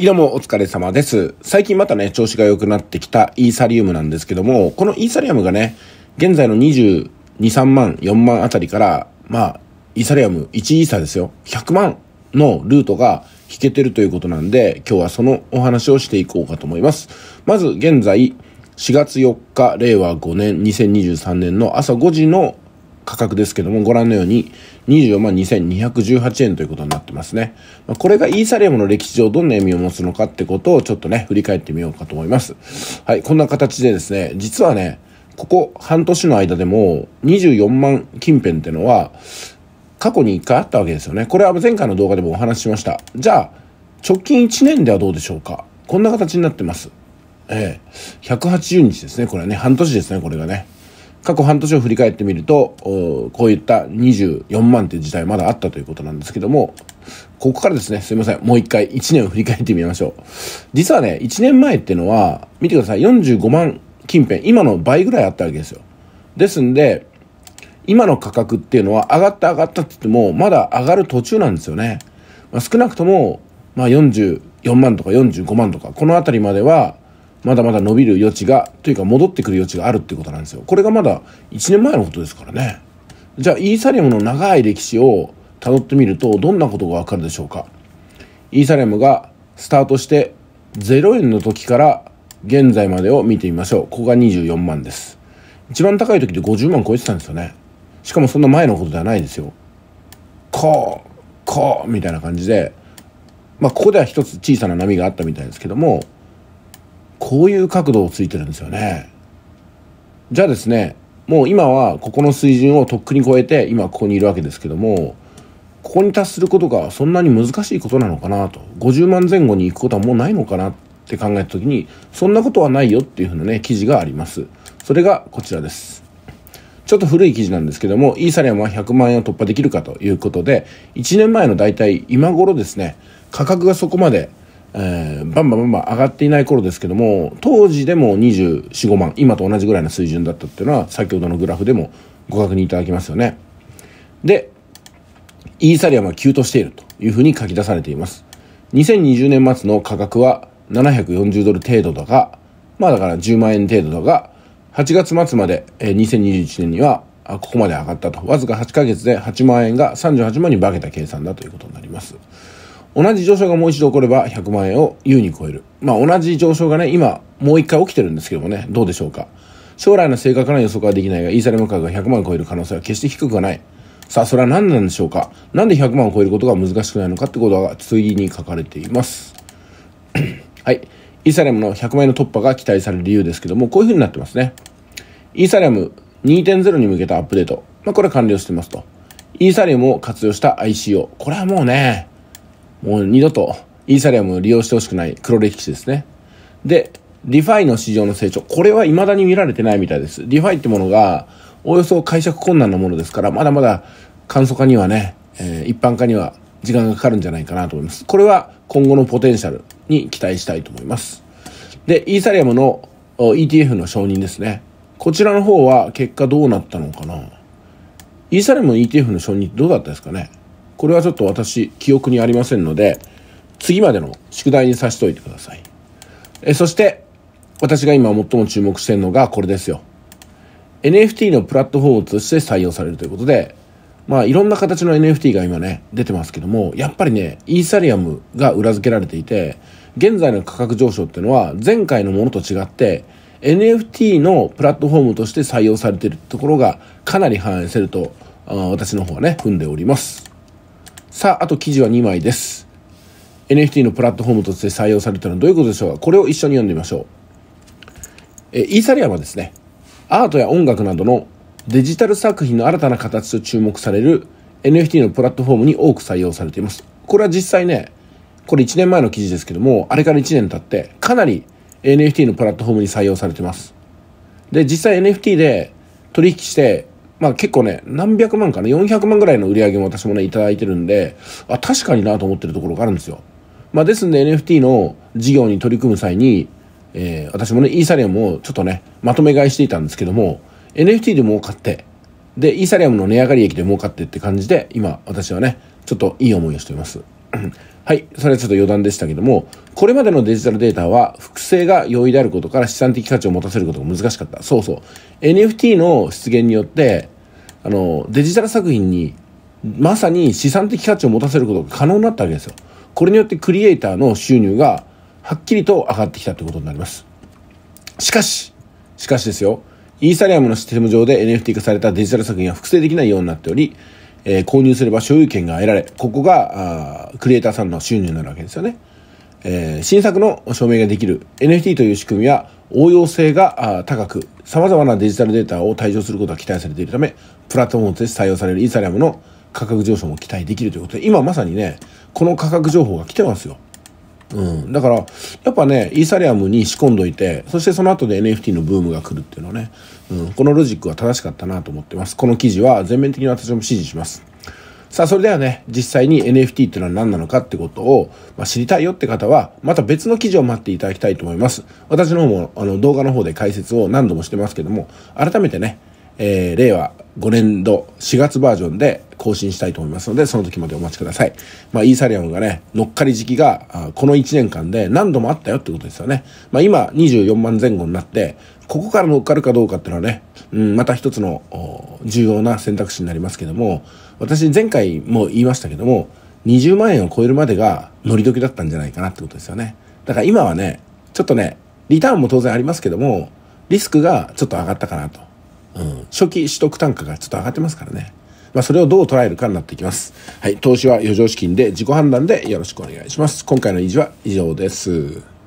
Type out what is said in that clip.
どうもお疲れ様です。最近またね、調子が良くなってきたイーサリウムなんですけども、このイーサリアムがね、現在の22、3万、4万あたりから、まあ、イーサリアム1イーサですよ。100万のルートが引けてるということなんで、今日はそのお話をしていこうかと思います。まず現在、4月4日、令和5年、2023年の朝5時の価格ですけども、ご覧のように24万2218円ということになってますね。まこれがイーサリアムの歴史上どんな意味を持つのかってことをちょっとね、振り返ってみようかと思います。はい、こんな形でですね、実はね、ここ半年の間でも24万近辺ってのは、過去に1回あったわけですよね。これは前回の動画でもお話ししました。じゃあ、直近1年ではどうでしょうか。こんな形になってます。ええ。180日ですね。これはね、半年ですね、これがね。過去半年を振り返ってみると、こういった24万という事態まだあったということなんですけども、ここからですね、すいません。もう一回1年を振り返ってみましょう。実はね、1年前っていうのは、見てください、45万近辺、今の倍ぐらいあったわけですよ。ですんで、今の価格っていうのは上がった上がったって言っても、まだ上がる途中なんですよね。まあ、少なくとも、まあ、44万とか45万とか、この辺りまでは、まだまだ伸びる余地がというか戻ってくる余地があるっていうことなんですよこれがまだ1年前のことですからねじゃあイーサリアムの長い歴史をたどってみるとどんなことがわかるでしょうかイーサリアムがスタートして0円の時から現在までを見てみましょうここが24万です一番高い時で50万超えてたんですよねしかもそんな前のことではないですよこうこうみたいな感じでまあここでは一つ小さな波があったみたいですけどもこういう角度をついてるんですよね。じゃあですね、もう今はここの水準をとっくに超えて今ここにいるわけですけども、ここに達することがそんなに難しいことなのかなと、50万前後に行くことはもうないのかなって考えた時に、そんなことはないよっていうふうなね、記事があります。それがこちらです。ちょっと古い記事なんですけども、イーサリアムは100万円を突破できるかということで、1年前の大体今頃ですね、価格がそこまでえー、バンバンバンバン上がっていない頃ですけども当時でも245万今と同じぐらいの水準だったっていうのは先ほどのグラフでもご確認いただきますよねでイーサリアムは急騰しているというふうに書き出されています2020年末の価格は740ドル程度だがまあだから10万円程度だが8月末まで、えー、2021年にはここまで上がったとわずか8ヶ月で8万円が38万に化けた計算だということになります同じ上昇がもう一度起これば100万円を優に超える。まあ同じ上昇がね、今もう一回起きてるんですけどもね、どうでしょうか。将来の正確な予測はできないが、イーサアム価格が100万を超える可能性は決して低くはない。さあ、それは何なんでしょうか。なんで100万を超えることが難しくないのかってことつ次に書かれています。はい。イーサアムの100万円の突破が期待される理由ですけども、こういう風になってますね。イーサアム2.0に向けたアップデート。まあ、これは完了してますと。イーサリアムを活用した ICO。これはもうね、もう二度とイーサリアムを利用してほしくない黒歴史ですね。で、ディファイの市場の成長。これは未だに見られてないみたいです。ディファイってものが、およそ解釈困難なものですから、まだまだ簡素化にはね、えー、一般化には時間がかかるんじゃないかなと思います。これは今後のポテンシャルに期待したいと思います。で、イーサリアムの ETF の承認ですね。こちらの方は結果どうなったのかなイーサリアムの ETF の承認どうだったですかねこれはちょっと私、記憶にありませんので、次までの宿題にさしておいてください。えそして、私が今最も注目しているのがこれですよ。NFT のプラットフォームとして採用されるということで、まあいろんな形の NFT が今ね、出てますけども、やっぱりね、イーサリアムが裏付けられていて、現在の価格上昇っていうのは前回のものと違って、NFT のプラットフォームとして採用されているところがかなり反映すると、私の方はね、踏んでおります。さあ、あと記事は2枚です。NFT のプラットフォームとして採用されたのはどういうことでしょうかこれを一緒に読んでみましょう。え、イーサリアムはですね、アートや音楽などのデジタル作品の新たな形と注目される NFT のプラットフォームに多く採用されています。これは実際ね、これ1年前の記事ですけども、あれから1年経って、かなり NFT のプラットフォームに採用されてます。で、実際 NFT で取引してまあ結構ね、何百万かね、400万ぐらいの売り上げも私もね、いただいてるんで、あ、確かになと思ってるところがあるんですよ。まあですんで NFT の事業に取り組む際に、えー、私もね、イーサリアムをちょっとね、まとめ買いしていたんですけども、NFT で儲かって、で、イーサリアムの値上がり益で儲かってって感じで、今、私はね、ちょっといい思いをしています。はい、それはちょっと余談でしたけども、これまでのデジタルデータは複製が容易であることから資産的価値を持たせることが難しかった。そうそう。NFT の出現によって、あの、デジタル作品にまさに資産的価値を持たせることが可能になったわけですよ。これによってクリエイターの収入がはっきりと上がってきたということになります。しかし、しかしですよ、イーサリアムのシステム上で NFT 化されたデジタル作品は複製できないようになっており、えー、購入すれば所有権が得られ、ここが、クリエイターさんの収入になるわけですよね。えー、新作の証明ができる NFT という仕組みは応用性が高く、様々なデジタルデータを退場することが期待されているため、プラットフォームとして採用されるイーサリアムの価格上昇も期待できるということで、今まさにね、この価格情報が来てますよ。うん。だから、やっぱね、イーサリアムに仕込んどいて、そしてその後で NFT のブームが来るっていうのね、うん、このロジックは正しかったなと思ってます。この記事は全面的に私も支持します。さあ、それではね、実際に NFT っていうのは何なのかってことを、まあ、知りたいよって方は、また別の記事を待っていただきたいと思います。私の方も、あの、動画の方で解説を何度もしてますけども、改めてね、えー、令和5年度4月バージョンで、更新したいと思いますので、その時までお待ちください。まあ、イーサリアムがね、乗っかり時期が、この1年間で何度もあったよってことですよね。まあ、今、24万前後になって、ここから乗っかるかどうかっていうのはね、うん、また一つの重要な選択肢になりますけども、私前回も言いましたけども、20万円を超えるまでが乗り時だったんじゃないかなってことですよね。だから今はね、ちょっとね、リターンも当然ありますけども、リスクがちょっと上がったかなと。うん、初期取得単価がちょっと上がってますからね。まあ、それをどう捉えるかになってきます。はい、投資は余剰資金で自己判断でよろしくお願いします。今回の維持は以上です。